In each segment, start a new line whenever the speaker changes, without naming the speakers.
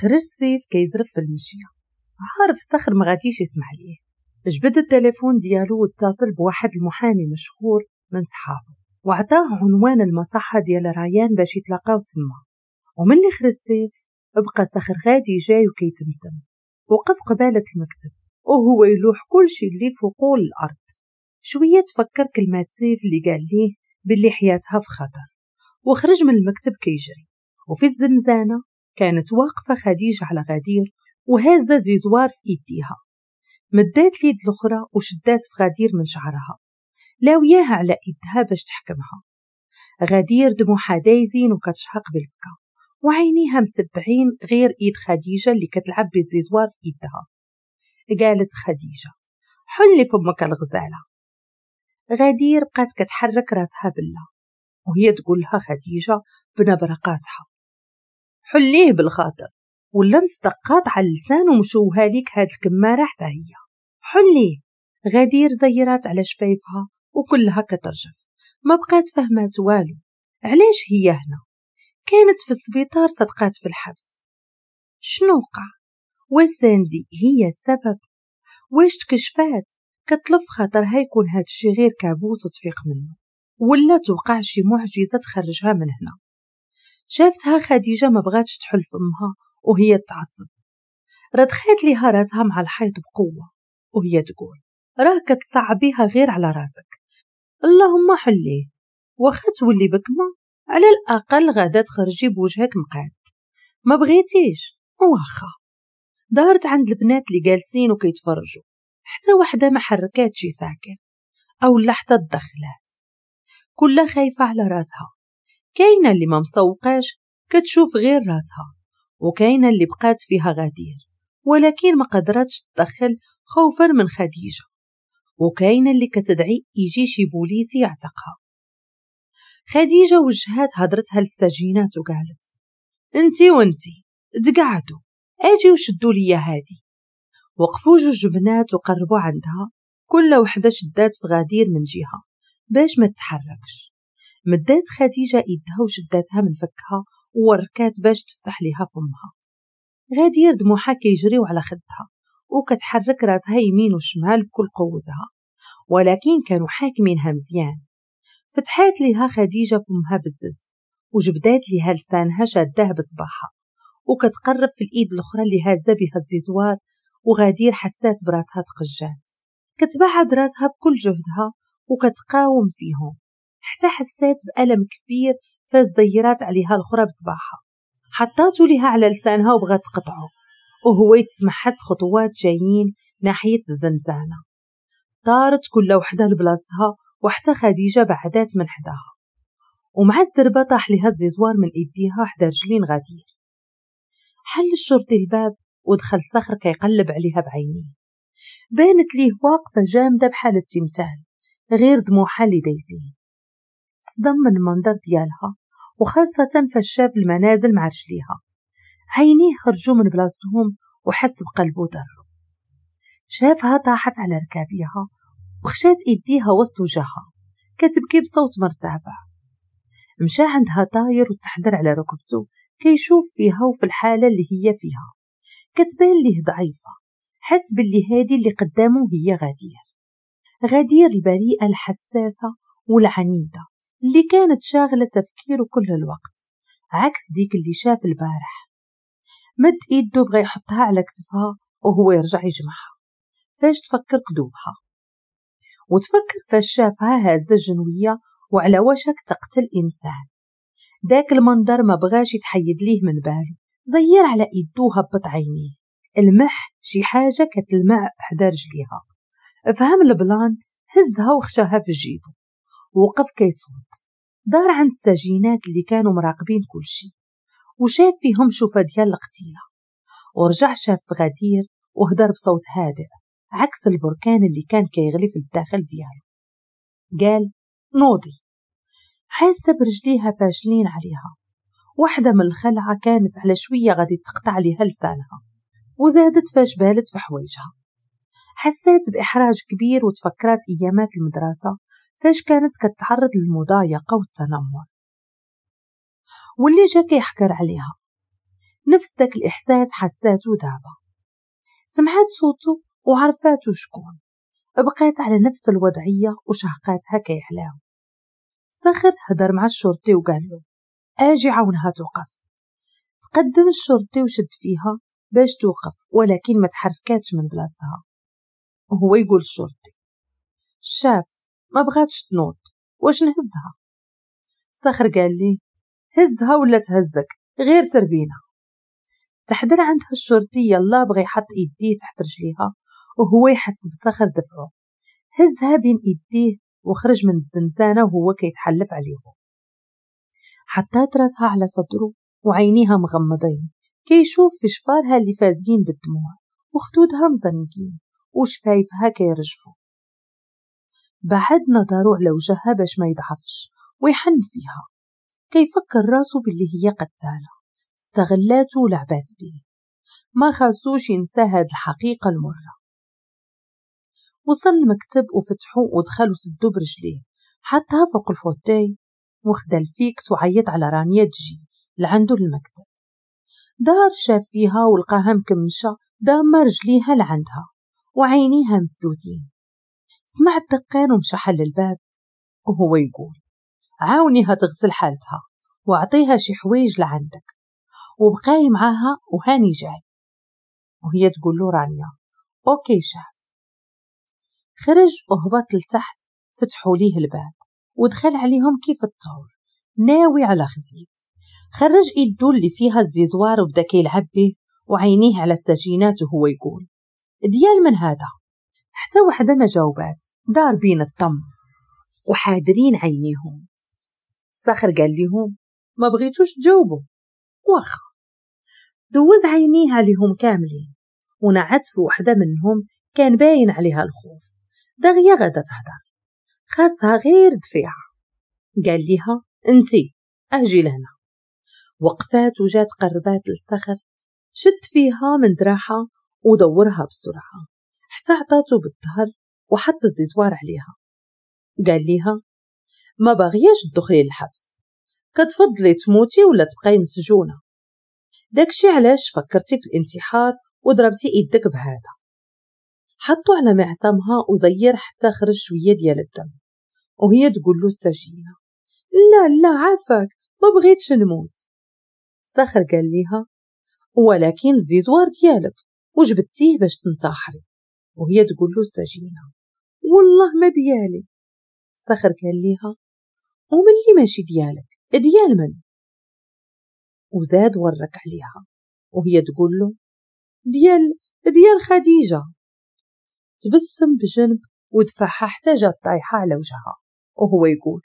خرج سيف كيزرف في المشية عارف صخر ما غاديش يسمع ليه جبد التليفون ديالو واتصل بواحد المحامي مشهور من صحابه وعطاه عنوان المصحة ديال ريان باش يتلاقاو تما ومن اللي خرج سيف بقى صخر غادي جاي وكيتمتم وقف قبالة المكتب وهو يلوح كل شي اللي فوقو الأرض شوية تفكر كلمات سيف اللي قال ليه باللي حياتها في خطر وخرج من المكتب كيجري وفي الزنزانة كانت واقفة خديجة على غدير وهازة زيزوار في إيديها مدات اليد الأخرى وشدات في غدير من شعرها لاوياها على إيدها باش تحكمها غدير دموعها دايزين وكتشحق بالبكا وعينيها متبعين غير إيد خديجة اللي كتلعب بالزيزوار في إيدها قالت خديجة حلي فمك الغزالة غدير بقات كتحرك راسها بالله وهي تقولها خديجة بنبرة قاصحة حليه بالخاطر ولا مستقات على اللسان ومشوها ليك هاد الكمارة حتى هي حليه غدير زيرات على شفايفها وكلها كترجف ما بقات فهمات والو علاش هي هنا كانت في السبيطار صدقات في الحبس شنو وقع وساندي هي السبب واش تكشفات كتلف خاطرها يكون هاد الشي غير كابوس وتفيق منه ولا توقع شي معجزه تخرجها من هنا شافتها خديجة ما بغاتش تحل فمها وهي تعصب ردخات ليها راسها مع الحيط بقوة وهي تقول راه كتصعبيها غير على راسك اللهم حليه واخا تولي بكمة على الأقل غادا تخرجي بوجهك مقاد ما بغيتيش واخا دارت عند البنات اللي جالسين وكيتفرجوا حتى وحده ما حركاتش ساكن او حتى الدخلات كلها خايفه على راسها كاينة اللي ما مسوقاش كتشوف غير راسها وكاينة اللي بقات فيها غدير ولكن ما قدرتش تدخل خوفا من خديجة وكاينة اللي كتدعي يجي شي بوليسي يعتقها خديجة وجهات هضرتها للسجينات وقالت انتي وانتي تقعدوا اجي وشدوا ليا هادي وقفوا جوج بنات وقربوا عندها كل وحدة شدات في غدير من جهة باش ما تتحركش مدات خديجة إيدها وشداتها من فكها ووركات باش تفتح ليها فمها غادير دموعها كيجريو على خدها وكتحرك راسها يمين وشمال بكل قوتها ولكن كانوا حاكمينها مزيان فتحات ليها خديجة فمها بزز وجبدات ليها لسانها شاداه بصباحها وكتقرب في الإيد الأخرى اللي هازة بها الزيتوار وغادير حسات براسها تقجات كتبعد راسها بكل جهدها وكتقاوم فيهم حتى حسات بألم كبير زيرات عليها الخرى بصباحها حطاتو ليها على لسانها وبغات تقطعه وهو يتسمحس خطوات جايين ناحية الزنزانة طارت كل وحدة لبلاصتها وحتى خديجة بعدات من حداها ومع الزربة طاح لها الزيزوار من إيديها حدا رجلين غادير حل الشرطي الباب ودخل صخر كيقلب عليها بعينيه بانت ليه واقفة جامدة بحال التمثال غير دموعها اللي دايزين تصدم من المنظر ديالها وخاصة فاش شاف المنازل مع رجليها عينيه خرجوا من بلاصتهم وحس بقلبه ضر شافها طاحت على ركابيها وخشات ايديها وسط وجهها كتبكي بصوت مرتفع مشى عندها طاير وتحضر على ركبته كيشوف فيها وفي الحالة اللي هي فيها كتبان ليه ضعيفة حس باللي هادي اللي قدامه هي غدير غدير البريئة الحساسة والعنيدة اللي كانت شاغلة تفكيره كل الوقت عكس ديك اللي شاف البارح مد إيده بغى يحطها على كتفها وهو يرجع يجمعها فاش تفكر كدوبها وتفكر فاش شافها هازة جنوية وعلى وشك تقتل إنسان داك المنظر ما بغاش يتحيد ليه من بالو ضير على إيده هبط عينيه المح شي حاجة كتلمع حدا رجليها فهم البلان هزها وخشاها في جيبه وقف كيصوت دار عند السجينات اللي كانوا مراقبين كل شي وشاف فيهم شوفة ديال القتيلة ورجع شاف غدير وهدر بصوت هادئ عكس البركان اللي كان كيغلي في الداخل ديالو قال نوضي حاسة برجليها فاشلين عليها واحدة من الخلعة كانت على شوية غادي تقطع ليها لسانها وزادت فاش بالت في حوايجها حسات بإحراج كبير وتفكرات أيامات المدرسة فاش كانت كتعرض للمضايقة والتنمر واللي جا كيحكر عليها نفس داك الإحساس حساتو دابا سمعات صوتو وعرفاته شكون بقات على نفس الوضعية وشهقاتها كيحلاو سخر هدر مع الشرطي وقال له اجي عاونها توقف تقدم الشرطي وشد فيها باش توقف ولكن ما تحركاتش من بلاصتها وهو يقول الشرطي شاف ما بغاتش تنوض واش نهزها صخر قال لي هزها ولا تهزك غير سربينا تحضر عندها الشرطية الله بغى يحط إيديه تحت رجليها وهو يحس بصخر دفعه هزها بين إيديه وخرج من الزنزانة وهو كيتحلف عليهم حطات راسها على صدره وعينيها مغمضين كيشوف في شفارها اللي فازقين بالدموع وخدودها مزنقين وشفايفها كيرجفوا بعد نظره على وجهها باش ما يضعفش ويحن فيها كيفكر راسه باللي هي قتالة استغلاته ولعبات بيه ما خاصوش ينسى هاد الحقيقة المرة وصل المكتب وفتحوه ودخلوا سدو برجليه حطها فوق الفوتاي وخدا الفيكس وعيط على رانيا تجي لعندو المكتب دار شاف فيها ولقاها مكمشة دامة رجليها لعندها وعينيها مسدودين سمعت دقان ومشى للباب وهو يقول عاونيها تغسل حالتها واعطيها شي حوايج لعندك وبقاي معاها وهاني جاي وهي تقول له رانيا اوكي شاف خرج وهبط لتحت فتحوا ليه الباب ودخل عليهم كيف الطور ناوي على خزيت خرج ايدو اللي فيها الزيزوار وبدا كيلعب به وعينيه على السجينات وهو يقول ديال من هذا حتى وحدة ما جاوبات دار بين الطم وحادرين عينيهم الصخر قال لهم ما بغيتوش تجاوبوا واخا دوز عينيها لهم كاملين ونعت في وحدة منهم كان باين عليها الخوف دغيا غدا تهدر خاصها غير دفيعة قال لها انتي اجي لهنا وقفات وجات قربات للصخر شد فيها من دراحة ودورها بسرعة حتى عطاتو بالظهر وحط الزيتوار عليها قال ليها ما باغياش تدخلي للحبس كتفضلي تموتي ولا تبقاي مسجونه داكشي علاش فكرتي في الانتحار وضربتي ايدك بهذا حطو على معصمها وزير حتى خرج شويه ديال الدم وهي تقول له السجينه لا لا عافاك ما بغيتش نموت سخر قال ليها ولكن الزيتوار ديالك وجبتيه باش تنتحري وهي تقول له السجينة والله ما ديالي صخر قال ليها ومن اللي ماشي ديالك ديال من وزاد ورك عليها وهي تقول له ديال ديال خديجة تبسم بجنب ودفعها حتى جات طايحة على وجهها وهو يقول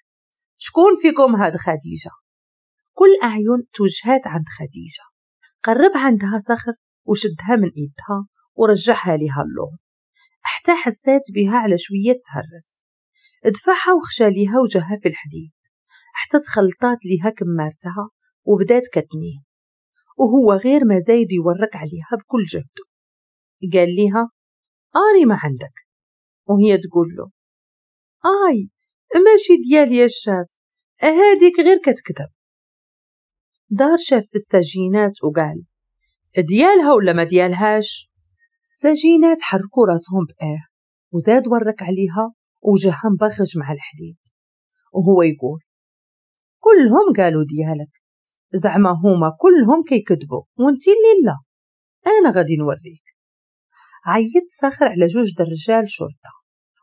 شكون فيكم هاد خديجة كل أعين توجهات عند خديجة قرب عندها صخر وشدها من إيدها ورجعها لها اللور حتى حسيت بها على شوية تهرس دفعها وخشاليها وجهها في الحديد حتى تخلطات ليها كمارتها وبدات كتنيه وهو غير ما زايد يورق عليها بكل جهده قال ليها آري ما عندك وهي تقول له آي ماشي ديالي يا الشاف هاديك غير كتكتب دار شاف في السجينات وقال ديالها ولا ما ديالهاش السجينات حركوا راسهم بآه وزاد ورك عليها وجهها مبغج مع الحديد وهو يقول كلهم قالوا ديالك زعما هما كلهم كيكذبوا وانتي اللي لا انا غادي نوريك عيط ساخر على جوج درجال شرطه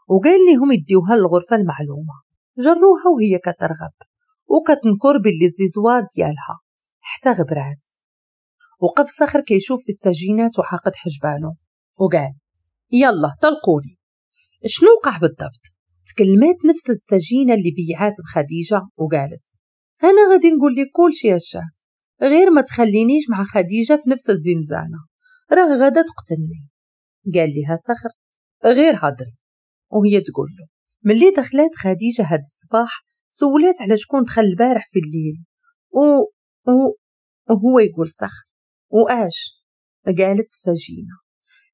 وقال لهم يديوها للغرفه المعلومه جروها وهي كترغب وكتنكر باللي الزيزوار ديالها حتى غبرات وقف صخر كيشوف في السجينات وحاقد حجبانه وقال يلا طلقوني شنو وقع بالضبط تكلمات نفس السجينة اللي بيعات بخديجة وقالت أنا غادي نقول لك كل شي هالشهر غير ما تخلينيش مع خديجة في نفس الزنزانة راه غادا تقتلني قال لها صخر غير هضري وهي تقول له ملي دخلت خديجة هاد الصباح سولات على شكون دخل البارح في الليل و... و... وهو يقول صخر وآش قالت السجينة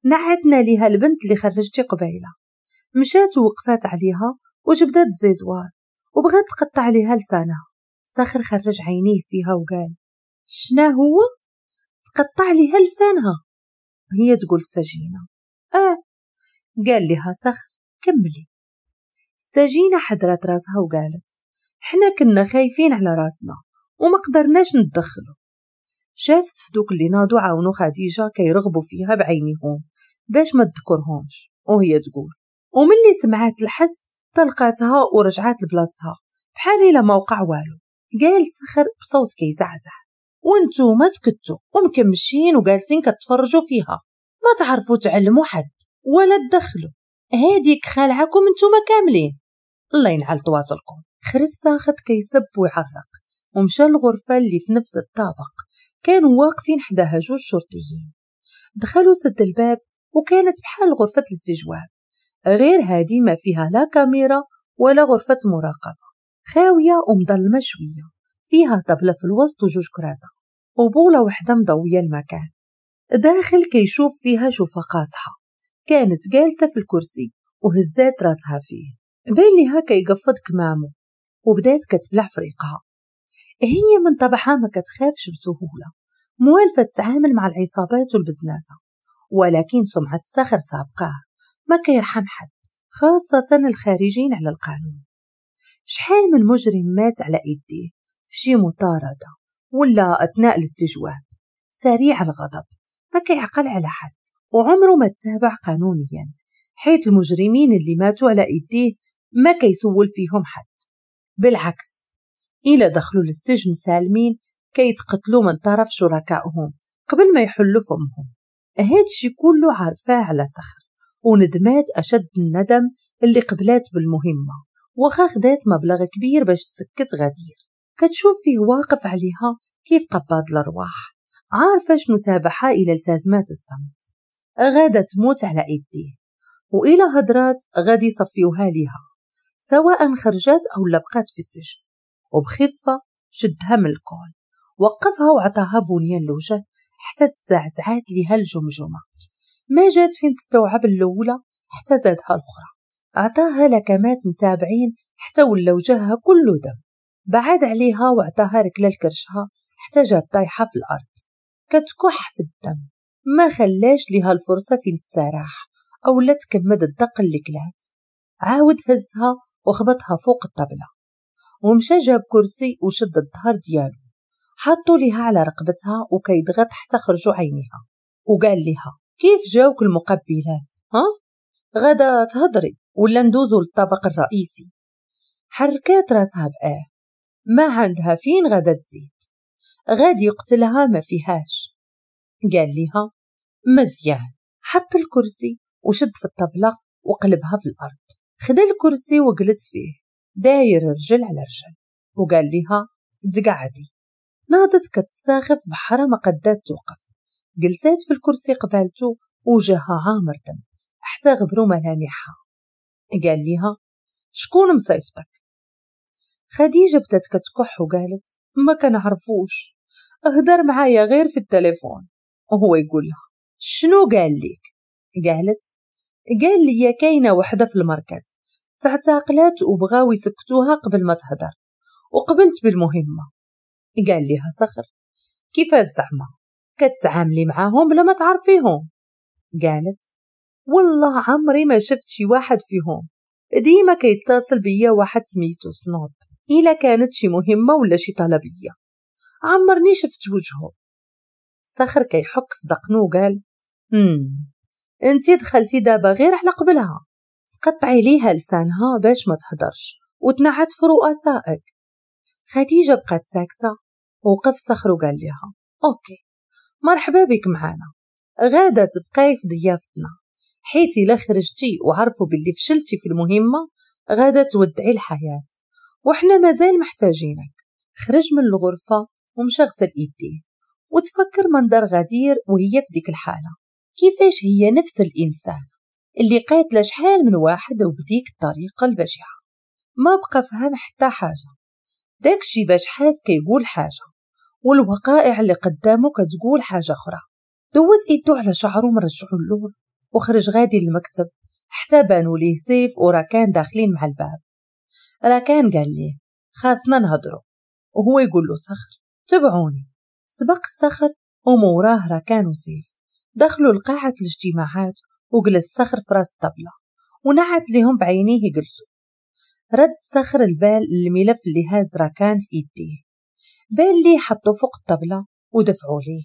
نعتنا ليها البنت اللي خرجتي قبيله مشات ووقفات عليها وجبدات الزيزوار وبغات تقطع عليها لسانها ساخر خرج عينيه فيها وقال شنا هو تقطع ليها لسانها هي تقول السجينة آه قال لها صخر كملي السجينة حضرت راسها وقالت حنا كنا خايفين على راسنا وما قدرناش ندخلو شافت في دوك اللي ناضوا عاونو خديجة كيرغبوا فيها بعينيهم باش ما تذكرهمش وهي تقول اللي سمعت الحس طلقاتها ورجعت لبلاصتها بحال الا ما وقع والو قال سخر بصوت كيزعزع ما سكتو ومكمشين وجالسين كتفرجوا فيها ما تعرفوا تعلموا حد ولا تدخلوا هاديك خلعكم انتوما كاملين الله ينعل تواصلكم خرج ساخت كيسب ويعرق ومشى الغرفه اللي في نفس الطابق كانوا واقفين حداها جوج شرطيين دخلوا سد الباب وكانت بحال غرفة الاستجواب غير هادي ما فيها لا كاميرا ولا غرفة مراقبة خاوية ومظلمة شوية فيها طبلة في الوسط وجوج كراسة وبولة وحدة مضوية المكان داخل كيشوف فيها شوفة قاصحة كانت جالسة في الكرسي وهزات راسها فيه بين ليها كيقفض كمامو وبدات كتبلع فريقها هي من طبعها ما كتخافش بسهولة موالفة تتعامل مع العصابات والبزنازة ولكن سمعة الصخر سابقاه ما كيرحم حد خاصة الخارجين على القانون شحال من مجرم مات على ايديه في شي مطاردة ولا أثناء الاستجواب سريع الغضب ما كيعقل على حد وعمره ما تتابع قانونيا حيث المجرمين اللي ماتوا على ايديه ما كيسول فيهم حد بالعكس إلى دخلوا للسجن سالمين كي يتقتلوا من طرف شركائهم قبل ما يحلوا فمهم هادشي كله عارفاه على سخر وندمات أشد الندم اللي قبلات بالمهمة وخا خدات مبلغ كبير باش تسكت غدير كتشوف فيه واقف عليها كيف قباض الأرواح عارفة شنو تابعها إلى التزمات الصمت غادا تموت على إيديه وإلى هدرات غادي يصفيوها ليها سواء خرجت أو لبقات في السجن وبخفة شدها من الكول وقفها وعطاها بنيان لوجه حتى تزعزعات ليها الجمجمة ما جات فين تستوعب اللولة حتى زادها الأخرى عطاها لكمات متابعين حتى ولا وجهها كله دم بعد عليها وعطاها ركلة لكرشها حتى جات طايحة في الأرض كتكح في الدم ما خلاش ليها الفرصة فين تسارح أو لا تكمد الدق اللي كلات عاود هزها وخبطها فوق الطبلة ومشى جاب كرسي وشد الظهر ديالو حطو ليها على رقبتها وكيضغط حتى خرجوا عينيها وقال ليها كيف جاوك المقبلات ها غدا تهضري ولا ندوزو للطبق الرئيسي حركات راسها بقاه ما عندها فين غدا تزيد غادي يقتلها ما فيهاش قال ليها مزيان حط الكرسي وشد في الطبلة وقلبها في الأرض خدا الكرسي وجلس فيه داير رجل على رجل وقال ليها تقعدي ناضت كتساخف بحرة ما قدات توقف جلسات في الكرسي قبالته وجهها عامر دم حتى غبروا ملامحها قال ليها شكون مصيفتك خديجة بدات كتكح وقالت ما كنعرفوش اهدر معايا غير في التليفون وهو يقول لها شنو قال ليك قالت قال لي كاينة وحدة في المركز تعتاقلات وبغاو يسكتوها قبل ما تهدر وقبلت بالمهمة قال ليها صخر كيفاش زعما كتعاملي معاهم بلا ما تعرفيهم قالت والله عمري ما شفت شي واحد فيهم ديما كيتصل بيا واحد سميتو سنوب الا كانت شي مهمه ولا شي طلبيه عمرني شفت وجهه صخر كيحك في دقنو وقال امم انتي دخلتي دابا غير على قبلها قطعي ليها لسانها باش ما تهدرش وتنعت في رؤسائك خديجة بقت ساكتة وقف صخر وقال لها أوكي مرحبا بك معانا غادة تبقاي في ضيافتنا حيتي لا خرجتي وعرفوا باللي فشلتي في المهمة غادة تودعي الحياة وإحنا مازال محتاجينك خرج من الغرفة ومشى غسل إيديه وتفكر منظر غدير وهي في ديك الحالة كيفاش هي نفس الإنسان اللي قاتل شحال من واحد وبديك الطريقة البشعة ما بقى فهم حتى حاجة داكشي باش حاس كيقول حاجة والوقائع اللي قدامه كتقول حاجة أخرى دوز إيدو على شعرو مرجعو اللور وخرج غادي للمكتب حتى بانوا ليه سيف وراكان داخلين مع الباب راكان قال ليه خاصنا نهضرو وهو يقول له صخر تبعوني سبق الصخر وموراه راكان وسيف دخلوا لقاعة الاجتماعات وجلس صخر في راس الطبلة ونعت لهم بعينيه جلسوا رد صخر البال الملف اللي هاز راكان في إيديه بال لي حطه فوق الطبلة ودفعوا ليه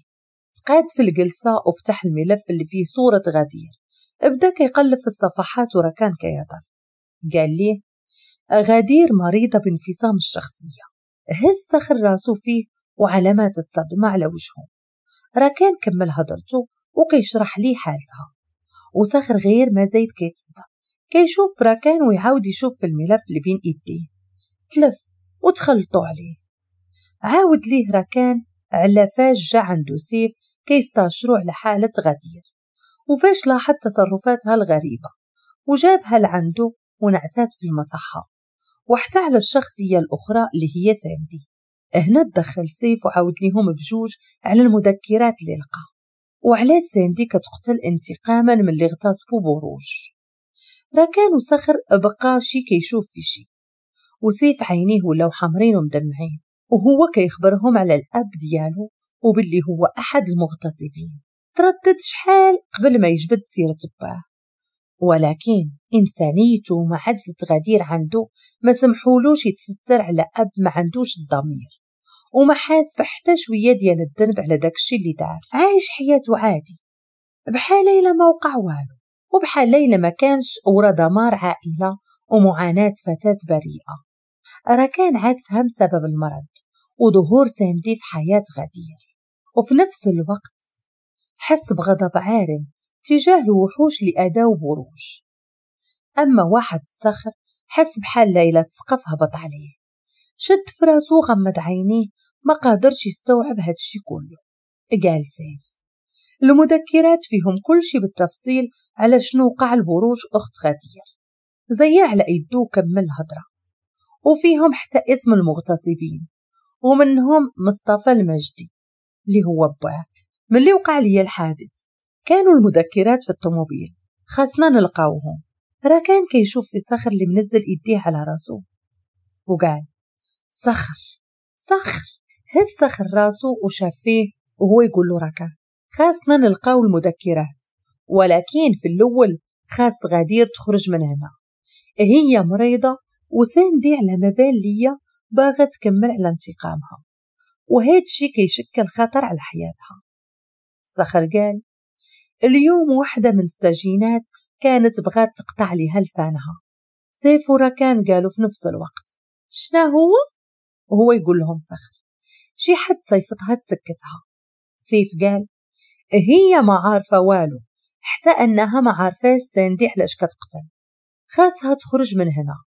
تقاد في الجلسة وفتح الملف اللي فيه صورة غدير بدا كيقلب في الصفحات ورا كيهضر قال لي غدير مريضة بانفصام الشخصية هز صخر راسو فيه وعلامات الصدمة على وجهه راكان كمل هضرته وكيشرح لي حالتها وصخر غير ما زيد كيتصدى كيشوف راكان ويعاود يشوف في الملف اللي بين ايديه تلف وتخلطو عليه عاود ليه راكان على فاش جا عندو سيف كيستاشرو على حالة غدير وفاش لاحظ تصرفاتها الغريبة وجابها لعندو ونعسات في المصحة وحتى على الشخصية الأخرى اللي هي ساندي هنا تدخل سيف وعاود ليهم بجوج على المذكرات اللي لقى وعلى ساندي كتقتل انتقاما من اللي اغتصبو بروج راكان وصخر بقى شي كيشوف في شي وسيف عينيه ولاو حمرين ومدمعين وهو كيخبرهم على الأب ديالو وباللي هو أحد المغتصبين تردد شحال قبل ما يجبد سيرة باه ولكن إنسانيته ومعزة غدير عنده ما سمحولوش يتستر على أب ما عندوش الضمير وما حاس بحتى شوية ديال الذنب على داكشي اللي دار عايش حياته عادي بحال إلا ما وقع والو وبحال إلا ما كانش ورا دمار عائلة ومعاناة فتاة بريئة راه كان عاد فهم سبب المرض وظهور ساندي في حياة غدير وفي نفس الوقت حس بغضب عارم تجاه الوحوش لأداء بروش أما واحد الصخر حس بحال ليلى السقف هبط عليه شد في راسه وغمض عينيه ما قادرش يستوعب هادشي كله قال سيف المذكرات فيهم كل شي بالتفصيل على شنو وقع البروج أخت غدير زيع على يدو كمل الهضرة وفيهم حتى اسم المغتصبين ومنهم مصطفى المجدي اللي هو بواه ملي وقع لي الحادث كانوا المذكرات في الطوموبيل خاصنا نلقاوهم راه كان كيشوف في صخر اللي منزل ايديه على راسو وقال صخر صخر هز صخر راسه وشاف فيه وهو يقول له ركع خاصنا نلقاو المذكرات ولكن في الأول خاص غدير تخرج من هنا هي مريضة وساندي على ما ليا باغا تكمل على انتقامها وهذا الشي كيشكل خطر على حياتها صخر قال اليوم واحدة من السجينات كانت بغات تقطع ليها لسانها سيف كان قالوا في نفس الوقت شنا هو وهو يقول لهم صخر شي حد صيفتها تسكتها سيف قال هي ما عارفة والو حتى أنها ما عارفاش تندي علاش كتقتل خاصها تخرج من هنا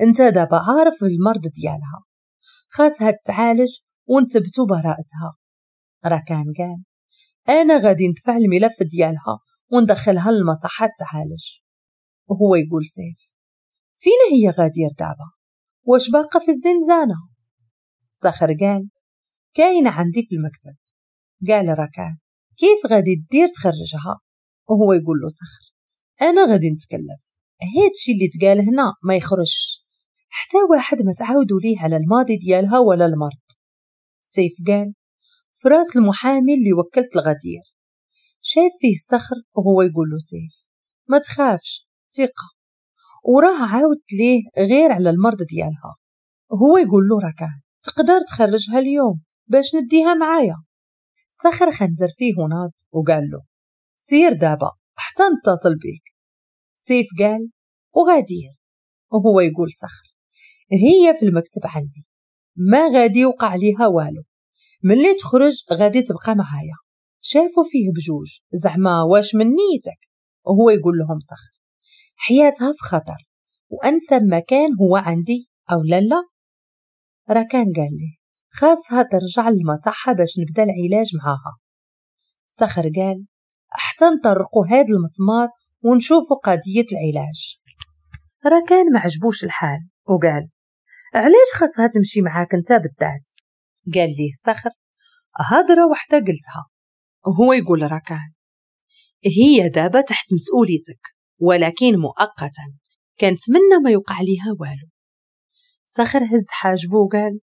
انت دابا عارف المرض ديالها خاصها تعالج ونثبتو براءتها راكان قال انا غادي ندفع الملف ديالها وندخلها للمصحة تعالج وهو يقول سيف فين هي غادير دابا واش باقا في الزنزانه الصخر قال كاينة عندي في المكتب قال ركان كيف غادي تدير تخرجها وهو يقول له صخر أنا غادي نتكلف هادشي اللي تقال هنا ما يخرجش حتى واحد ما تعاودوا ليه على الماضي ديالها ولا المرض سيف قال فراس المحامي اللي وكلت الغدير شاف فيه صخر وهو يقول له سيف ما تخافش ثقة وراه عاودت ليه غير على المرض ديالها هو يقول له ركان تقدر تخرجها اليوم باش نديها معايا سخر خنزر فيه وناد وقال له سير دابا حتى نتصل بيك سيف قال وغادير وهو يقول سخر هي في المكتب عندي ما غادي يوقع ليها والو ملي تخرج غادي تبقى معايا شافوا فيه بجوج زعما واش من نيتك وهو يقول لهم صخر حياتها في خطر وانسب مكان هو عندي او لا لا راكان قال لي خاصها ترجع للمصحة باش نبدا العلاج معاها صخر قال حتى نطرقوا هاد المسمار ونشوفوا قضية العلاج راكان معجبوش الحال وقال علاش خاصها تمشي معاك انت بالذات قال لي صخر هضرة وحدة قلتها وهو يقول راكان هي دابا تحت مسؤوليتك ولكن مؤقتا كنتمنى ما يوقع ليها والو صخر هز حاجبه وقال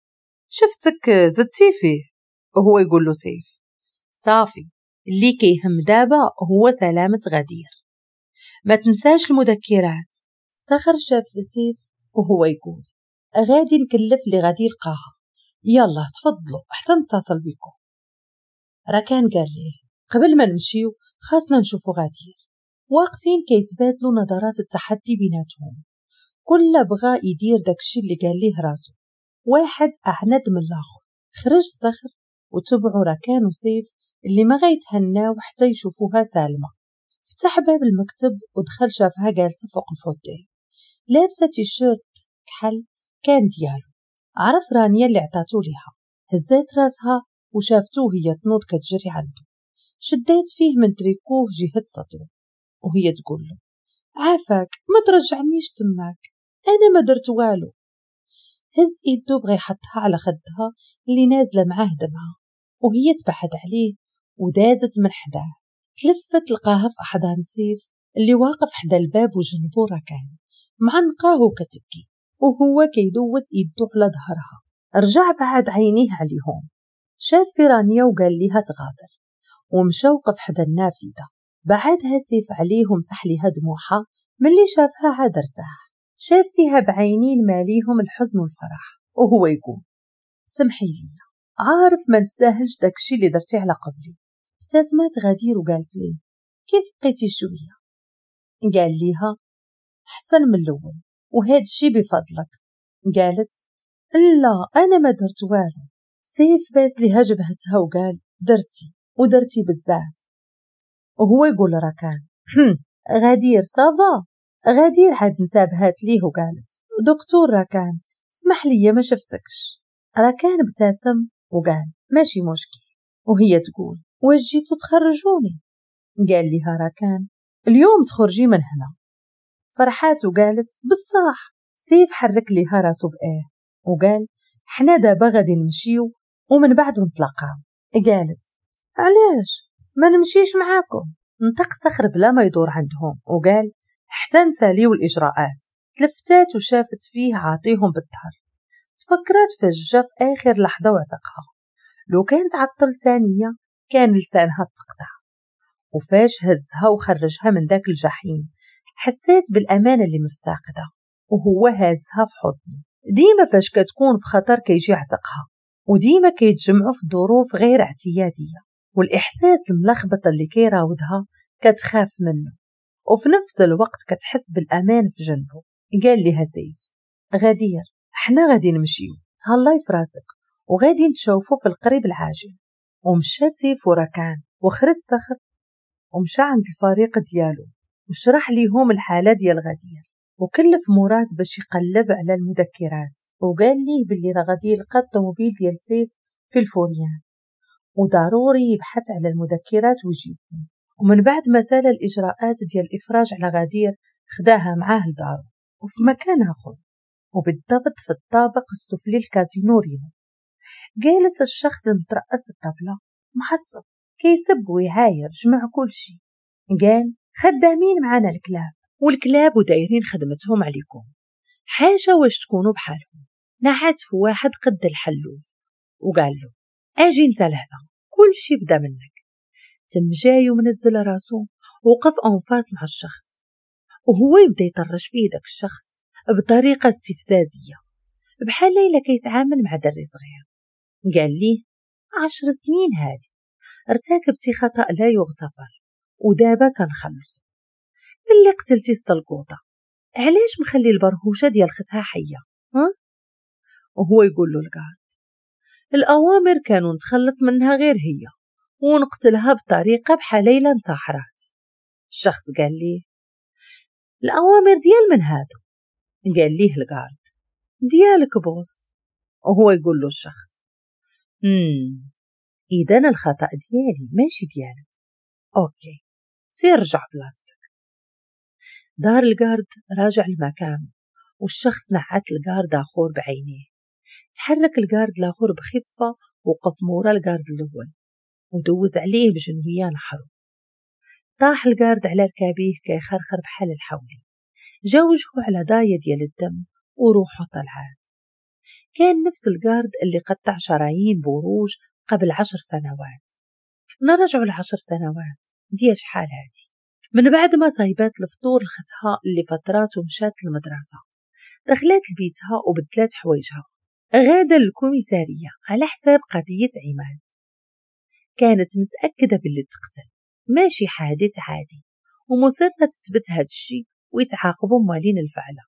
شفتك زدتي فيه وهو يقول له سيف صافي اللي كيهم دابا هو سلامة غدير ما تنساش المذكرات صخر شاف سيف وهو يقول غادي نكلف لي غادي يلقاها يلا تفضلوا حتى نتصل بكم راكان قال ليه قبل ما نمشيو خاصنا نشوفو غدير واقفين كيتبادلوا نظرات التحدي بيناتهم كله بغى يدير داكشي اللي قال ليه راسو واحد أعند من الآخر خرج صخر وتبعو ركان وسيف اللي ما غيتهناو حتى يشوفوها سالمة فتح باب المكتب ودخل شافها جالسة فوق الفوتيه لابسة تيشيرت كحل كان ديالو عرف رانيا اللي عطاتو ليها هزات راسها وشافتو هي تنوض كتجري عنده شدات فيه من تريكوه جهة صدرو وهي تقول له عافاك ما ترجعنيش تماك أنا ما درت والو هز إيدو بغى يحطها على خدها اللي نازلة معاه دمعة وهي تبعد عليه ودازت من حداه تلفت لقاها في أحضان سيف اللي واقف حدا الباب وجنبو راكان معنقاه وكتبكي وهو كيدوز إيدو على ظهرها رجع بعد عينيه عليهم شاف في رانيا وقال ليها تغادر ومشى وقف حدا النافذة بعدها سيف عليه ومسح ليها دموعها ملي شافها عاد ارتاح شاف فيها بعينين ماليهم الحزن والفرح وهو يقول سمحي لي عارف ما نستاهلش داكشي اللي درتي على قبلي ابتسمت غدير وقالت لي كيف بقيتي شويه قال ليها حسن من الاول وهذا الشي بفضلك قالت لا انا ما درت والو سيف باس لها جبهتها وقال درتي ودرتي بزاف وهو يقول راكان غدير صافا غدير عاد انتبهت ليه وقالت دكتور راكان اسمح لي ما شفتكش راكان ابتسم وقال ماشي مشكل وهي تقول واش جيتو تخرجوني قال لها راكان اليوم تخرجي من هنا فرحات وقالت بالصح سيف حرك لها راسو بإيه وقال حنا دابا غادي نمشيو ومن بعد نتلاقاو قالت علاش ما نمشيش معاكم نطق صخر بلا ما يدور عندهم وقال حتى نساليو الإجراءات تلفتات وشافت فيه عاطيهم بالظهر تفكرات فجة في آخر لحظة وعتقها لو كان تعطل تانية كان لسانها تقطع وفاش هزها وخرجها من داك الجحيم حسيت بالأمانة اللي مفتقدة وهو هازها في حضني ديما فاش كتكون في خطر كيجي عتقها وديما كيتجمعوا في ظروف غير اعتيادية والإحساس الملخبط اللي كيراودها كتخاف منه وفي نفس الوقت كتحس بالامان في جنبه قال لها سيف غدير حنا غادي نمشيو تهلاي في راسك وغادي نتشوفو في القريب العاجل ومشى سيف وركان وخرج الصخر ومشى عند الفريق ديالو وشرح ليهم الحالة ديال غدير وكلف مراد باش يقلب على المذكرات وقال ليه باللي راه غادي يلقى الطوموبيل ديال سيف في الفوريان وضروري يبحث على المذكرات ويجيبهم ومن بعد ما سال الإجراءات ديال الإفراج على غدير خداها معاه لدارو وفي مكان آخر وبالضبط في الطابق السفلي الكازينو ريمو جالس الشخص المترأس الطبلة محصب كيسب ويعاير جمع كل شي قال خدامين معانا الكلاب والكلاب ودايرين خدمتهم عليكم حاجة واش تكونوا بحالهم في واحد قد الحلوب وقال له اجي انت لهنا كل شي بدا منك تم جاي ومنزل راسه وقف أنفاس مع الشخص وهو يبدا يطرش فيه داك الشخص بطريقة استفزازية بحال ليلى كيتعامل مع دري صغير قال لي عشر سنين هادي ارتكبتي خطأ لا يغتفر ودابا كنخلص ملي قتلتي السلقوطة علاش مخلي البرهوشة ديال ختها حية ها؟ وهو يقول له الكارد الأوامر كانوا نتخلص منها غير هي ونقتلها بطريقة ليلة انتحرت الشخص قال لي الأوامر ديال من هادو قال ليه الجارد ديالك بوس وهو يقول له الشخص مم. إذا الخطأ ديالي ماشي ديالك أوكي سير رجع بلاصتك دار الجارد راجع المكان والشخص نعت الجارد آخور بعينيه تحرك الجارد لاخور بخفة وقف مورا الجارد الأول ودوز عليه بجنوية نحرو طاح الجارد على ركابيه كيخرخر بحال الحولي جا وجهه على ضاية ديال الدم وروحه طلعات كان نفس الجارد اللي قطع شرايين بوروج قبل عشر سنوات نرجع لعشر سنوات ديال شحال هادي من بعد ما صايبات الفطور لختها اللي فترات ومشات المدرسة دخلت لبيتها وبدلات حوايجها غادة للكوميسارية على حساب قضية عماد كانت متأكدة باللي تقتل ماشي حادث عادي ومصرة تثبت هاد الشي ويتعاقبوا مالين الفعلة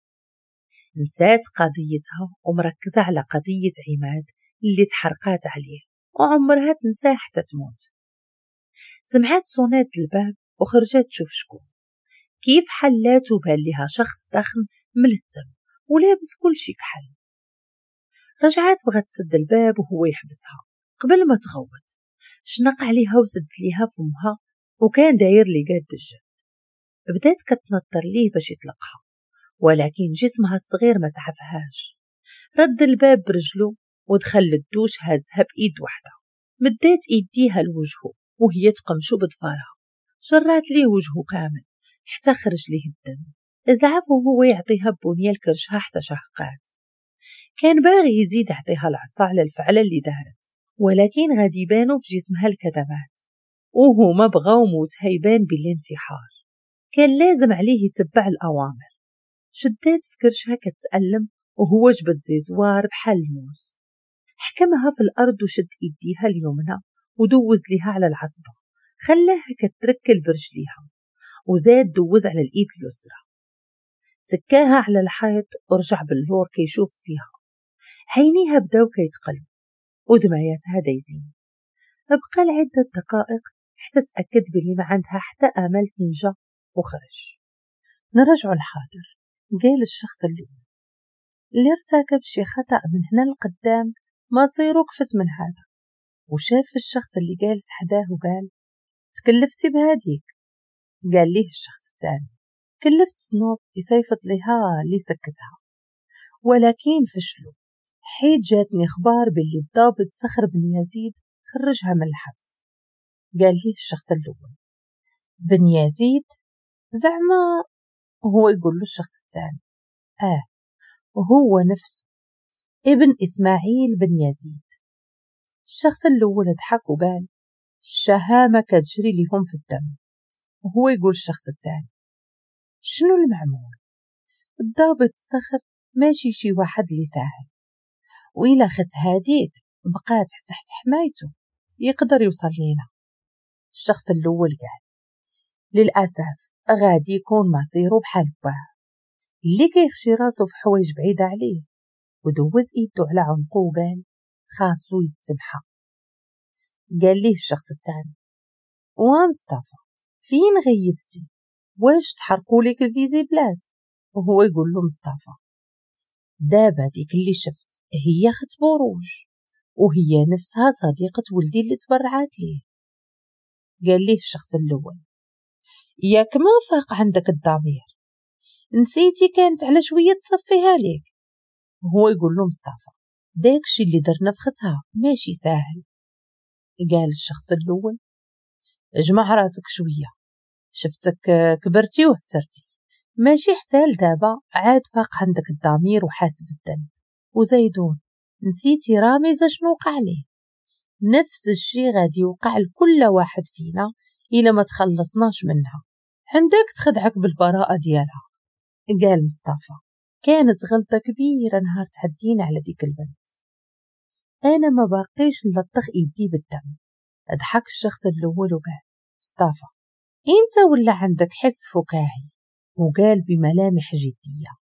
نسات قضيتها ومركزة على قضية عماد اللي تحرقات عليه وعمرها تنسى حتى تموت سمعت صونات الباب وخرجت تشوف شكون كيف حلات بان ليها شخص ضخم ملتم ولابس كل شي كحل رجعت بغات تسد الباب وهو يحبسها قبل ما تغوت شنق عليها وسد ليها فمها وكان داير لي قاد الجهد بدات كتنطر ليه باش يطلقها ولكن جسمها الصغير ما سحفهاش رد الباب برجلو ودخل للدوش هزها بإيد وحده مدات إيديها لوجهه وهي تقمشو بضفارها جرات ليه وجهه كامل حتى خرج ليه الدم زعف وهو يعطيها بونية لكرشها حتى شهقات كان باغي يزيد يعطيها العصا على الفعلة اللي دارت ولكن غادي يبانو في جسمها الكذبات ما بغاو موت هيبان بالانتحار كان لازم عليه يتبع الأوامر شدات في كرشها كتألم وهو جبد زيزوار بحال الموز حكمها في الأرض وشد إيديها اليمنى ودوز ليها على العصبة خلاها كتركل برجليها وزاد دوز على الإيد اليسرى تكاها على الحيط ورجع باللور كيشوف فيها عينيها بداو كيتقلب ودمعتها دايزين بقى لعدة دقائق حتى تأكد بلي ما عندها حتى أمل تنجا وخرج نرجع الحاضر قال الشخص اللي اللي ارتكب شي خطأ من هنا لقدام مصيره كفت من هذا وشاف الشخص اللي جالس حداه وقال تكلفتي بهاديك قال ليه الشخص الثاني كلفت سنوب يصيفط لها ليسكتها ولكن فشلوا حيت جاتني اخبار باللي الضابط صخر بن يزيد خرجها من الحبس قال لي الشخص الاول بن يزيد زعما هو يقول له الشخص الثاني اه وهو نفسه ابن اسماعيل بن يزيد الشخص الاول ضحك وقال الشهامة كتجري لهم في الدم وهو يقول الشخص الثاني شنو المعمول الضابط صخر ماشي شي واحد اللي ساهل وإلا خت هاديك بقات تحت حمايته يقدر يوصل لينا الشخص الأول قال للأسف غادي يكون مصيره بحال باه اللي كيخشي راسو في حوايج بعيدة عليه ودوز إيدو على عنقو وقال خاصو يتبحى قال ليه الشخص التاني وا مصطفى فين غيبتي واش تحرقوا لك الفيزيبلات وهو يقول له مصطفى دابا ديك اللي شفت هي خت بروج وهي نفسها صديقة ولدي اللي تبرعات ليه قال ليه الشخص الأول ياك ما فاق عندك الضمير نسيتي كانت على شوية تصفيها ليك هو يقول له مصطفى داكشي اللي درنا في ختها ماشي ساهل قال الشخص الأول جمع راسك شوية شفتك كبرتي وهترتي ماشي حتى لدابا عاد فاق عندك الضمير وحاس بالذنب وزيدون نسيتي رامزة شنو وقع ليه نفس الشي غادي يوقع لكل واحد فينا إلا ما تخلصناش منها عندك تخدعك بالبراءة ديالها قال مصطفى كانت غلطة كبيرة نهار تعدينا على ديك البنت أنا ما باقيش نلطخ إيدي بالدم ضحك الشخص الأول وقال مصطفى إمتى ولا عندك حس فكاهي وقال بملامح جدية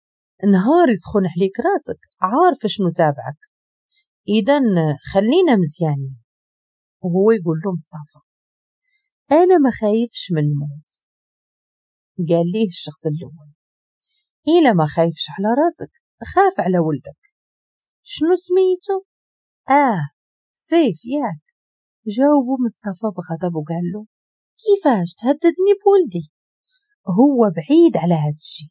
نهار يسخن عليك راسك عارف شنو تابعك إذا خلينا مزيانين وهو يقول له مصطفى أنا ما خايفش من الموت قال ليه الشخص الأول إلا ما خايفش على راسك خاف على ولدك شنو سميتو؟ آه سيف ياك جاوبه مصطفى بغضب وقال له كيفاش تهددني بولدي هو بعيد على هاد الشي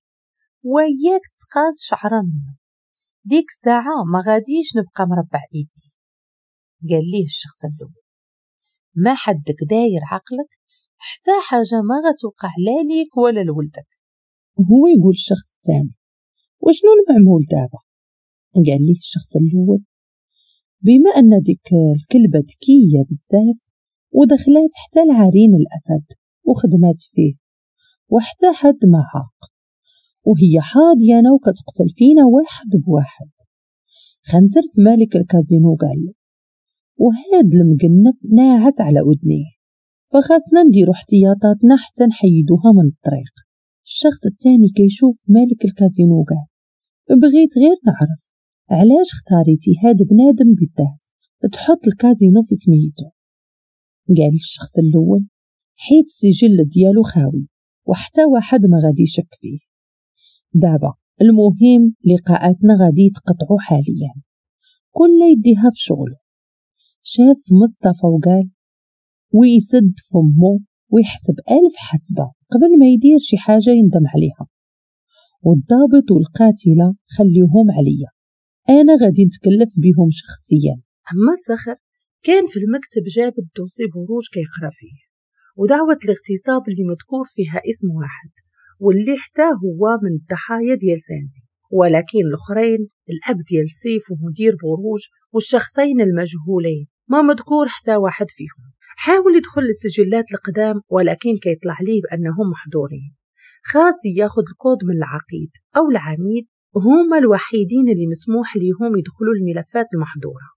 وياك تقاز شعرة منه ديك الساعة ما غاديش نبقى مربع ايدي قال ليه الشخص الأول ما حدك داير عقلك حتى حاجة ما غتوقع لا ليك ولا لولدك هو يقول الشخص الثاني وشنو المعمول دابا قال ليه الشخص الأول بما أن ديك الكلبة ذكية بزاف ودخلات حتى لعرين الأسد وخدمات فيه وحتى حد ما عاق وهي حاضيانا وكتقتل فينا واحد بواحد خنزر في مالك الكازينو قال وهاد المقنف ناعس على ودنيه فخاصنا نديرو احتياطاتنا حتى نحيدوها من الطريق الشخص الثاني كيشوف مالك الكازينو قال بغيت غير نعرف علاش اختاريتي هاد بنادم بالذات تحط الكازينو في سميتو قال الشخص الاول حيت السجل ديالو خاوي وحتى واحد ما غادي يشك فيه دابا المهم لقاءاتنا غادي يتقطعوا حاليا كل يديها في شغله شاف مصطفى وقال ويسد فمو ويحسب ألف حسبة قبل ما يدير شي حاجة يندم عليها والضابط والقاتلة خليهم عليا أنا غادي نتكلف بهم شخصيا أما الصخر كان في المكتب جاب الدوسي بروج كيقرا فيه ودعوة الاغتصاب اللي مذكور فيها اسم واحد واللي حتى هو من الضحايا ديال ساندي ولكن الأخرين الأب ديال سيف ومدير بروج والشخصين المجهولين ما مذكور حتى واحد فيهم حاول يدخل للسجلات القدام ولكن كيطلع ليه بأنهم محظورين خاص ياخد الكود من العقيد أو العميد هما الوحيدين اللي مسموح ليهم يدخلوا الملفات المحظورة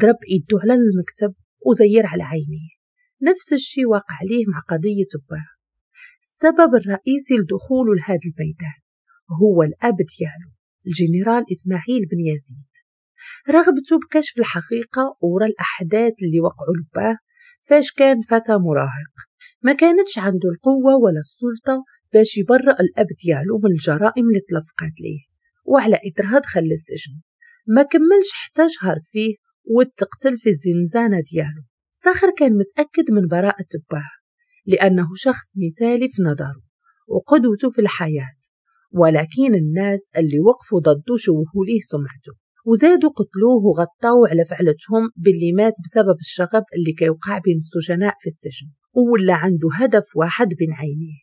ضرب إيده على المكتب وزير على عينيه نفس الشيء وقع ليه مع قضية تباع السبب الرئيسي لدخوله لهذا الميدان هو الأب ديالو الجنرال إسماعيل بن يزيد رغبته بكشف الحقيقة ورا الأحداث اللي وقعوا لباه فاش كان فتى مراهق ما كانتش عنده القوة ولا السلطة باش يبرأ الأب ديالو من الجرائم اللي تلفقت ليه وعلى إثرها دخل السجن ما كملش حتى شهر فيه واتقتل في الزنزانة ديالو فخر كان متأكد من براءة باه لأنه شخص مثالي في نظره وقدوته في الحياة ولكن الناس اللي وقفوا ضده شوهوا ليه سمعته وزادوا قتلوه وغطوا على فعلتهم باللي مات بسبب الشغب اللي كيوقع بين السجناء في السجن ولا عنده هدف واحد بين عينيه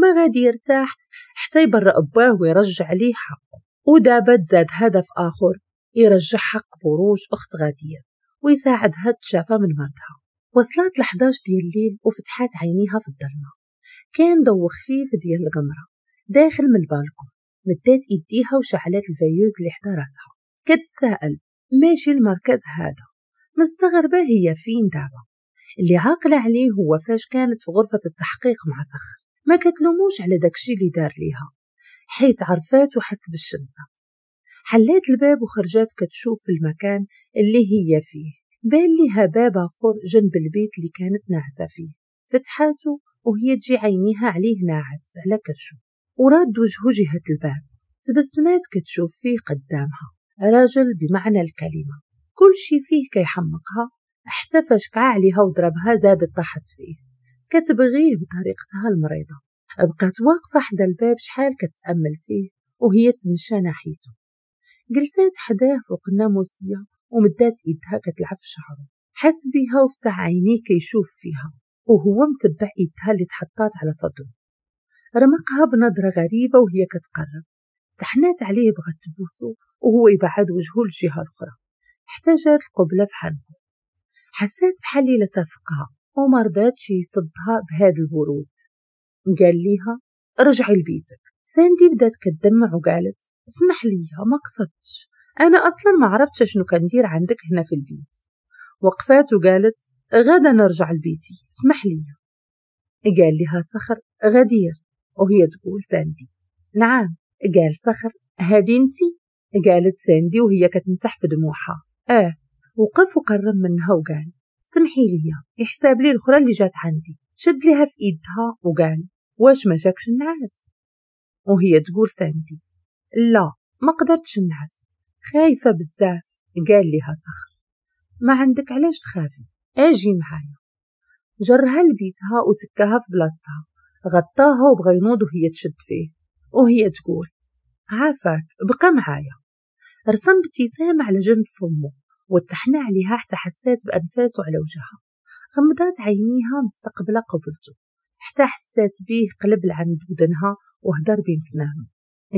ما غادي يرتاح حتى يبرأ باه ويرجع ليه حقه ودابا زاد هدف آخر يرجع حق بروج أخت غادية ويساعدها تشافى من مرضها وصلت لحداش ديال الليل وفتحات عينيها في الظلمة كان ضو خفيف ديال القمرة داخل من البالكون مدات ايديها وشعلات الفيوز اللي حدا راسها كتسائل ماشي المركز هذا مستغربة هي فين دابا اللي عاقلة عليه هو فاش كانت في غرفة التحقيق مع صخر ما كتلوموش على داكشي اللي دار ليها حيت عرفات وحس بالشدة حلات الباب وخرجات كتشوف المكان اللي هي فيه بان ليها باب اخر جنب البيت اللي كانت ناعسة فيه فتحاتو وهي تجي عينيها عليه ناعس على كرشو وراد وجهه جهة الباب تبسمات كتشوف فيه قدامها راجل بمعنى الكلمة كل شي فيه كيحمقها حتى فشكع كاع عليها وضربها زادت طاحت فيه كتبغيه بطريقتها المريضة بقات واقفة حدا الباب شحال كتأمل فيه وهي تمشى ناحيته جلسات حداه فوق الناموسية ومدات إيدها كتلعب في شعره حس بها وفتح عينيه كيشوف فيها وهو متبع إيدها اللي تحطات على صدره رمقها بنظرة غريبة وهي كتقرب تحنات عليه بغات تبوسو وهو يبعد وجهه للجهة الأخرى حتى جات القبلة في حنكو حسات بحال اللي لصافقها وما رضاتش يصدها بهاد البرود قال ليها رجعي لبيتك ساندي بدات كتدمع وقالت اسمح ليا ما قصدتش أنا أصلا ما عرفتش شنو كندير عندك هنا في البيت وقفات وقالت غدا نرجع لبيتي اسمح لي قال لها صخر غدير وهي تقول ساندي نعم قال صخر هادي انتي قالت ساندي وهي كتمسح في دموعها اه وقف وقرب منها وقال سمحي لي احساب لي الاخرى اللي جات عندي شد لها في ايدها وقال واش ما جاكش النعاس وهي تقول ساندي لا ما قدرتش النعاس خايفة بزاف قال لها صخر ما عندك علاش تخافي اجي معايا جرها لبيتها وتكها في بلاصتها غطاها وبغى ينوض وهي تشد فيه وهي تقول عافاك بقى معايا رسم ابتسامة على جنب فمه وتحنى عليها حتى حسات بأنفاسه على وجهها غمضات عينيها مستقبلة قبلته حتى حسات بيه قلب لعند ودنها وهدر بين سنانه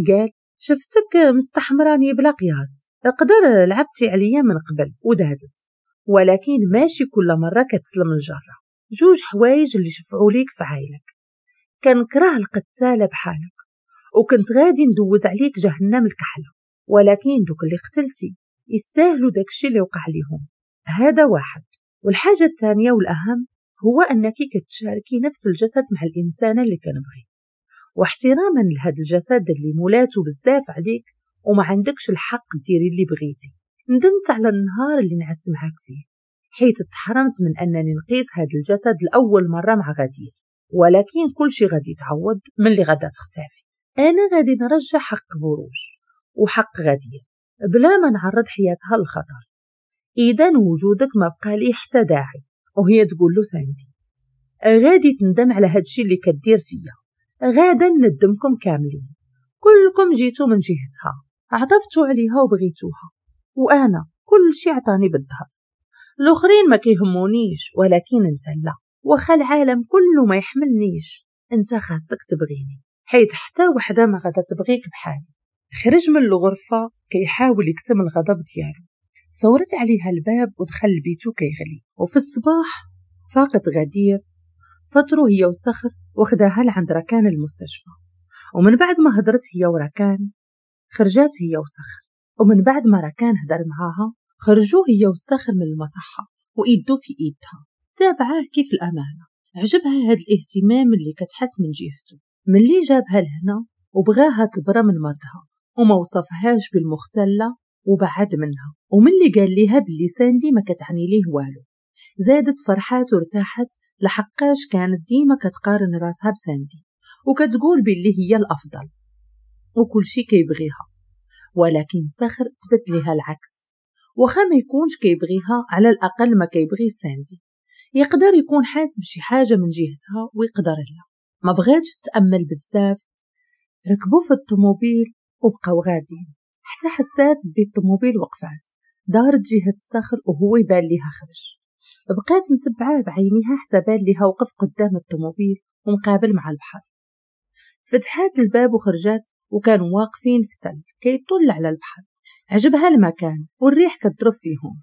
قال شفتك مستحمراني بلا قياس قدر لعبتي عليا من قبل ودهزت ولكن ماشي كل مرة كتسلم الجرة جوج حوايج اللي شفعوا ليك في عائلك كنكره القتالة بحالك وكنت غادي ندوز عليك جهنم الكحلة ولكن دوك اللي قتلتي يستاهلوا داكشي اللي وقع ليهم هذا واحد والحاجة الثانية والأهم هو أنك كتشاركي نفس الجسد مع الإنسانة اللي كنبغي واحتراما لهذا الجسد اللي مولاتو بزاف عليك وما عندكش الحق ديري اللي بغيتي ندمت على النهار اللي نعست معاك فيه حيث تحرمت من أنني نقيس هذا الجسد لأول مرة مع غدير ولكن كل شيء غادي يتعوض من اللي غدا تختفي أنا غادي نرجع حق بروج وحق غدير بلا ما نعرض حياتها للخطر إذا وجودك ما بقى لي حتى داعي وهي تقول له ساندي غادي تندم على هادشي اللي كدير فيا غادا ندمكم كاملين كلكم جيتوا من جهتها عطفتوا عليها وبغيتوها وانا كل شي عطاني بالظهر الاخرين ما كيهمونيش ولكن انت لا واخا العالم كله ما يحملنيش انت خاصك تبغيني حيت حتى وحده ما غادا تبغيك بحالي خرج من الغرفة كيحاول يكتم الغضب ديالو صورت عليها الباب ودخل لبيتو كيغلي وفي الصباح فاقت غدير فطرو هي وصخر وخداها لعند ركان المستشفى ومن بعد ما هدرت هي وركان خرجات هي وصخر ومن بعد ما ركان هدر معاها خرجوا هي وصخر من المصحة وإيدو في إيدها تابعاه كيف الأمانة عجبها هاد الاهتمام اللي كتحس من جهته من اللي جابها لهنا وبغاها تبرى من مرضها وما وصفهاش بالمختلة وبعد منها ومن اللي قال ليها باللي ساندي ما كتعني ليه والو زادت فرحات وارتاحت لحقاش كانت ديما كتقارن راسها بساندي وكتقول باللي هي الأفضل وكل شي كيبغيها ولكن سخر تبت لها العكس وخا ما يكونش كيبغيها على الأقل ما كيبغي ساندي يقدر يكون حاس بشي حاجة من جهتها ويقدر لا ما بغيتش تأمل بزاف ركبوا في الطوموبيل وبقوا غاديين حتى حسات بي وقفات دارت جهة الصخر وهو يبان ليها خرج بقات متبعاه بعينيها حتى بان ليها وقف قدام الطوموبيل ومقابل مع البحر فتحات الباب وخرجات وكانوا واقفين في تل كيطل على البحر عجبها المكان والريح كتضرب فيهم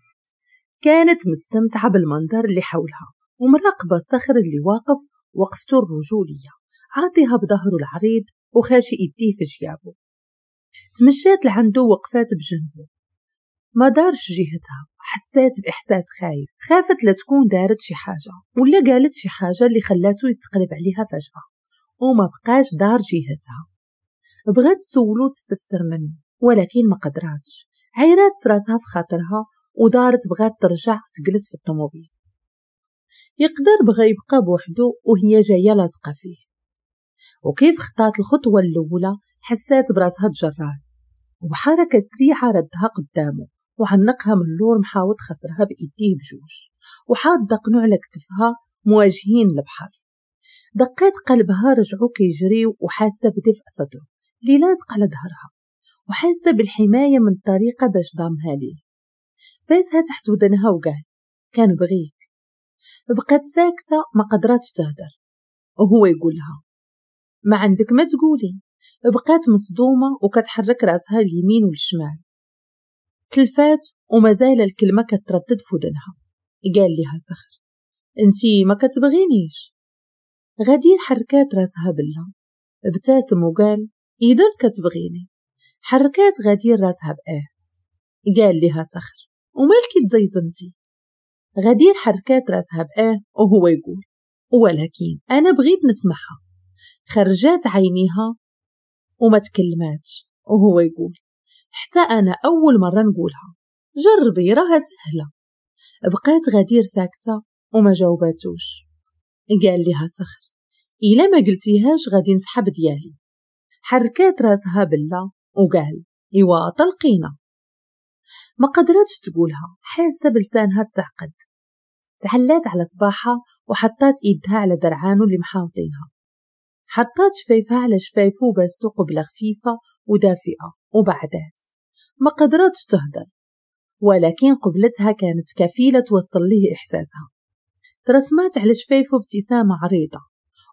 كانت مستمتعة بالمنظر اللي حولها ومراقبة الصخر اللي واقف وقفته الرجولية عاطيها بظهره العريض وخاشي يديه في جيابه تمشات لعندو وقفات بجنبه ما دارش جهتها حسات بإحساس خايف خافت لتكون دارت شي حاجة ولا قالت شي حاجة اللي خلاتو يتقلب عليها فجأة وما بقاش دار جهتها بغات تسولو تستفسر منه ولكن ما قدراتش عيرات راسها في خاطرها ودارت بغات ترجع تجلس في الطوموبيل يقدر بغى يبقى بوحدو وهي جاية لاصقة فيه وكيف خطات الخطوة الأولى حسات براسها تجرات وبحركة سريعة ردها قدامه وعنقها من اللور محاوط خسرها بإيديه بجوج وحاط دقنو على كتفها مواجهين البحر دقيت قلبها رجعو كيجري وحاسة بدفء صدره لي لازق على ظهرها وحاسة بالحماية من الطريقة باش ضامها ليه باسها تحت ودنها وقال كان بغيك بقات ساكتة ما قدراتش تهدر وهو يقولها ما عندك ما تقولي بقات مصدومة وكتحرك راسها اليمين والشمال تلفات وما زال الكلمة كتردد في ودنها قال لها صخر انتي ما كتبغينيش غدير حركات راسها بلا ابتسم وقال إذن كتبغيني حركات غدير راسها بآه قال لها صخر ومالك تزيزنتي غدير حركات راسها بآه وهو يقول ولكن أنا بغيت نسمعها خرجات عينيها وما تكلمات وهو يقول حتى أنا أول مرة نقولها جربي راها سهلة بقات غدير ساكتة وما جاوباتوش قال لها صخر إلا ما قلتيهاش غادي نسحب ديالي حركات راسها بلا وقال إوا طلقينا ما قدرتش تقولها حاسة بلسانها تعقد تعلات على صباحها وحطات إيدها على درعانو اللي محاوطينها حطات شفايفها على شفايفو باستو قبلة خفيفة ودافئة وبعدات ما قدرتش تهدر ولكن قبلتها كانت كفيلة توصل ليه إحساسها ترسمات على شفايفه ابتسامة عريضة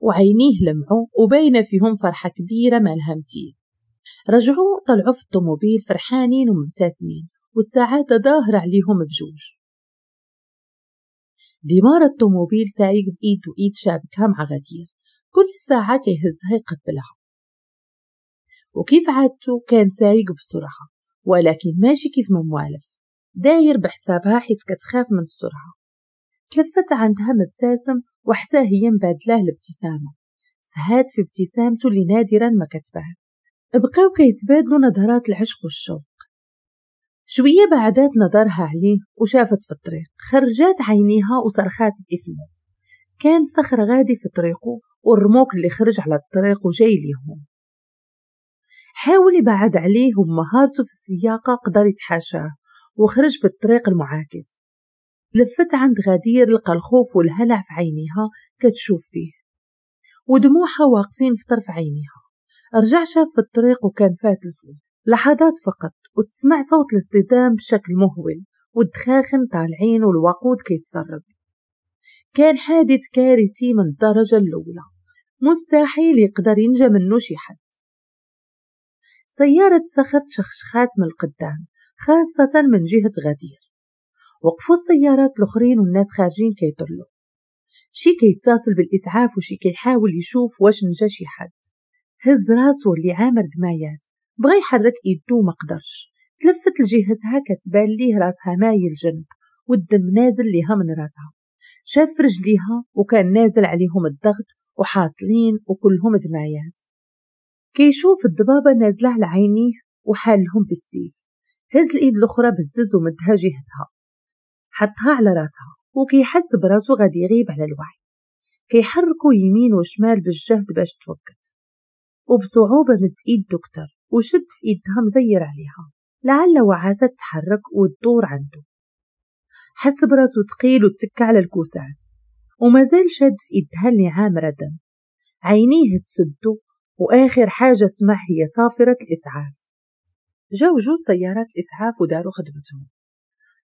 وعينيه لمعوا وبين فيهم فرحة كبيرة مالها مثيل رجعوا طلعوا في الطوموبيل فرحانين ومبتسمين والسعادة ظاهرة عليهم بجوج دمار الطوموبيل سايق بإيد وإيد شابكها مع غدير كل ساعة كيهزها يقبلها وكيف عادته كان سايق بسرعة ولكن ماشي كيف ما موالف داير بحسابها حيت كتخاف من السرعه تلفت عندها مبتسم وحتى هي مبادلاه الابتسامة سهات في ابتسامته اللي نادرا ما كتبان بقاو كيتبادلوا نظرات العشق والشوق شوية بعدات نظرها عليه وشافت في الطريق خرجات عينيها وصرخات باسمه كان صخر غادي في طريقه والرموك اللي خرج على الطريق وجاي ليهم حاول يبعد عليه ومهارته في السياقة قدر يتحاشاه وخرج في الطريق المعاكس لفت عند غدير لقى الخوف والهلع في عينيها كتشوف فيه ودموعها واقفين في طرف عينيها رجع شاف في الطريق وكان فات الفول لحظات فقط وتسمع صوت الاصطدام بشكل مهول والدخاخن طالعين والوقود كيتسرب كان حادث كارثي من الدرجة الأولى مستحيل يقدر ينجى منه شي حد سيارة صخر شخشخات من القدام خاصة من جهة غدير وقفوا السيارات الأخرين والناس خارجين كيطلوا شي كيتصل بالإسعاف وشي كيحاول يشوف واش نجا شي حد هز راسو اللي عامر دمايات بغا يحرك ايدو مقدرش تلفت لجهتها كتبان ليه راسها مايل جنب والدم نازل ليها من راسها شاف رجليها وكان نازل عليهم الضغط وحاصلين وكلهم دمايات كيشوف الضبابة نازلة على عينيه وحالهم بالسيف هز الإيد الأخرى بزز ومدها جهتها حطها على راسها وكيحس براسو غادي يغيب على الوعي كيحركو يمين وشمال بالجهد باش توقت وبصعوبة مد إيد دكتور وشد في إيدها مزير عليها لعل وعاسة تحرك وتدور عنده حس براسو تقيل وتكى على الكوسع ومازال شاد في إيدها اللي عامرة دم عينيه تسدو وآخر حاجة اسمها هي صافرة الإسعاف جاو جوز سيارات الإسعاف وداروا خدمتهم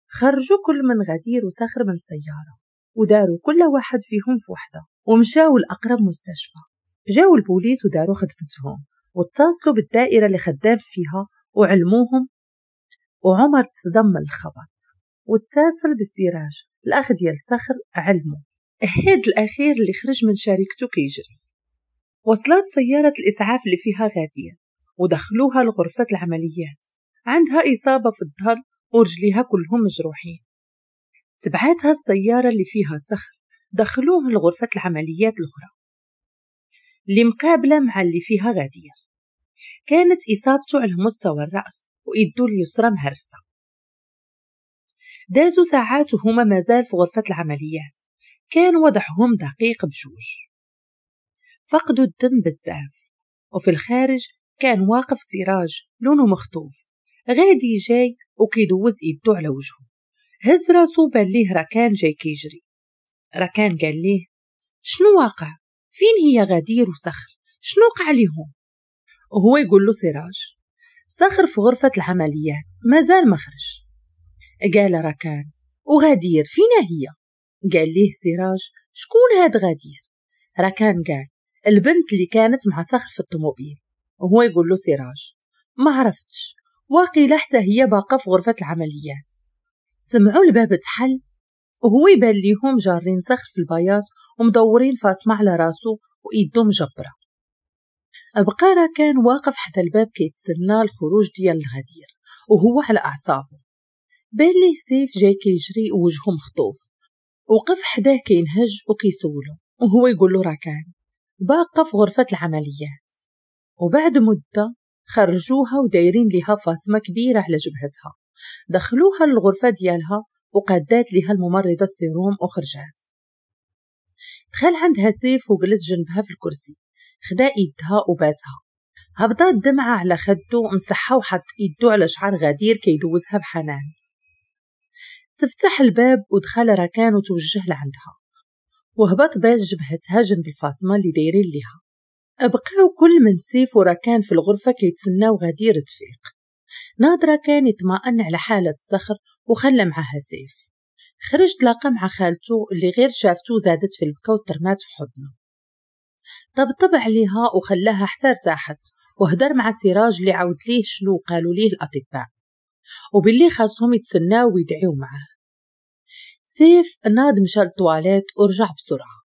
خرجوا كل من غدير وسخر من السيارة وداروا كل واحد فيهم في وحدة ومشاو لأقرب مستشفى جاو البوليس وداروا خدمتهم واتصلوا بالدائرة اللي خدام فيها وعلموهم وعمر تصدم من الخبر واتصل بالسراج الأخ ديال صخر علمه هاد الأخير اللي خرج من شركته كيجري وصلت سيارة الإسعاف اللي فيها غادية ودخلوها لغرفة العمليات عندها إصابة في الظهر ورجليها كلهم مجروحين تبعتها السيارة اللي فيها صخر دخلوه لغرفة العمليات الأخرى اللي مقابلة مع اللي فيها غادية كانت إصابته على مستوى الرأس وإيدو اليسرى مهرسة دازوا ساعات وهما مازال في غرفة العمليات كان وضعهم دقيق بجوج فقدوا الدم بزاف وفي الخارج كان واقف سراج لونه مخطوف غادي جاي وكيدوز ايدو على وجهه هز راسو بان ليه راكان جاي كيجري راكان قال ليه شنو واقع فين هي غدير وصخر شنو وقع ليهم وهو يقول له سراج صخر في غرفة العمليات مازال ما خرج قال راكان وغدير فينا هي قال ليه سراج شكون هاد غدير راكان قال البنت اللي كانت مع صخر في الطوموبيل وهو يقول له سراج ما عرفتش واقي حتى هي باقة في غرفة العمليات سمعوا الباب تحل وهو يبان ليهم جارين صخر في البياض ومدورين فاصمة على راسو وإيدهم جبرة بقارة كان واقف حتى الباب كيتسنى الخروج ديال الغدير وهو على أعصابه بان ليه سيف جاي كيجري ووجهه مخطوف وقف حداه كينهج وكيسولو وهو يقول له راه باقة في غرفة العمليات وبعد مدة خرجوها ودايرين لها فاصمة كبيرة على جبهتها دخلوها للغرفة ديالها وقدات لها الممرضة السيروم وخرجات دخل عندها سيف وجلس جنبها في الكرسي خدا يدها وباسها هبطات دمعة على خدو ومسحها وحط يدو على شعر غدير كيدوزها بحنان تفتح الباب ودخل ركان وتوجه لعندها وهبط باز جبهتها جنب الفاصمة اللي دايرين ليها بقاو كل من سيف وراكان في الغرفة كيتسناو غادي تفيق نادرة كان يطمئن على حالة الصخر وخلى معها سيف خرج تلاقى مع خالته اللي غير شافته زادت في البكا وترمات في حضنه طبطب عليها وخلاها حتى ارتاحت وهدر مع سراج اللي عاود ليه شنو قالوا ليه الأطباء وباللي خاصهم يتسناو ويدعيو معاه سيف ناد مشى للتواليت ورجع بسرعة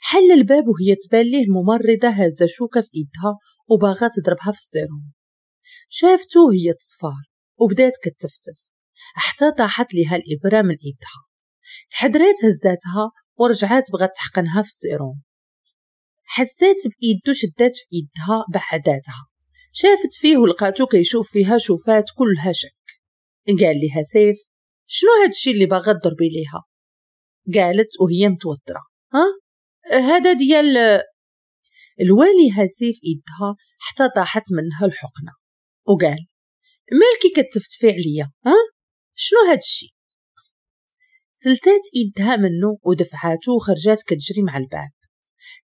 حل الباب وهي تباليه الممرضة هزة شوكة في إيدها وباغا تضربها في السيروم شافته هي تصفار وبدات كتفتف حتى طاحت ليها الإبرة من إيدها تحدرات هزاتها ورجعات بغات تحقنها في السيروم حسات بإيدو شدات في إيدها بعداتها شافت فيه ولقاتو كيشوف فيها شوفات كلها شك قال لها سيف شنو هادشي اللي باغا تضربي ليها قالت وهي متوترة ها هذا ديال الوالي هسي إيدها حتى طاحت منها الحقنة وقال مالكي كتفتفي عليا ها شنو هاد الشي سلتات إيدها منه ودفعاته وخرجات كتجري مع الباب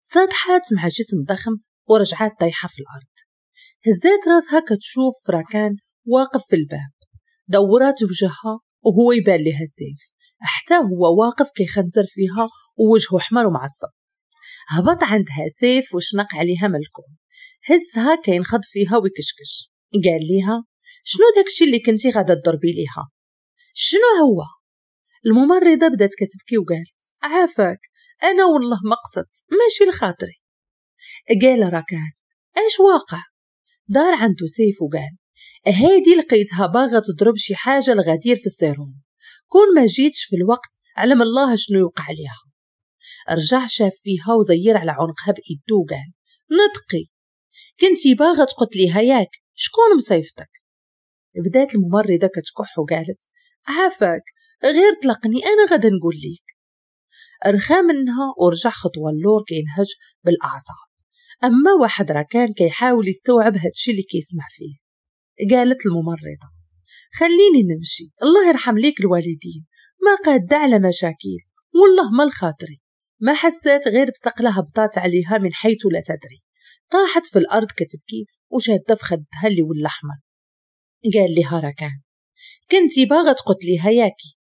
تصادحات مع جسم ضخم ورجعات طايحة في الأرض هزات راسها كتشوف راكان واقف في الباب دورات وجهها وهو يبان لها السيف حتى هو واقف كيخنزر فيها ووجهه حمر ومعصب هبط عندها سيف وشنق عليها ملكون هزها كينخض فيها ويكشكش قال ليها شنو داكشي اللي كنتي غادا تضربي ليها شنو هو الممرضة بدات كتبكي وقالت عافاك أنا والله ما قصدت ماشي لخاطري قال راكان اش واقع دار عنده سيف وقال هادي لقيتها باغا تضرب شي حاجة لغدير في السيروم كون ما جيتش في الوقت علم الله شنو يوقع ليها رجع شاف فيها وزير على عنقها بإيدو قال نطقي كنتي باغا تقتليها ياك شكون مصيفتك بدات الممرضة كتكح وقالت عافاك غير طلقني أنا غدا نقول ليك رخا منها ورجع خطوة اللور كينهج بالأعصاب أما واحد راكان كيحاول يستوعب هادشي اللي كيسمع فيه قالت الممرضة خليني نمشي الله يرحم ليك الوالدين ما قاد على مشاكل والله ما الخاطري ما حسات غير بصقلة هبطات عليها من حيث لا تدري طاحت في الأرض كتبكي وشادة في خدها اللي ولا أحمر قال لها ركان كنتي باغا تقتليها ياكي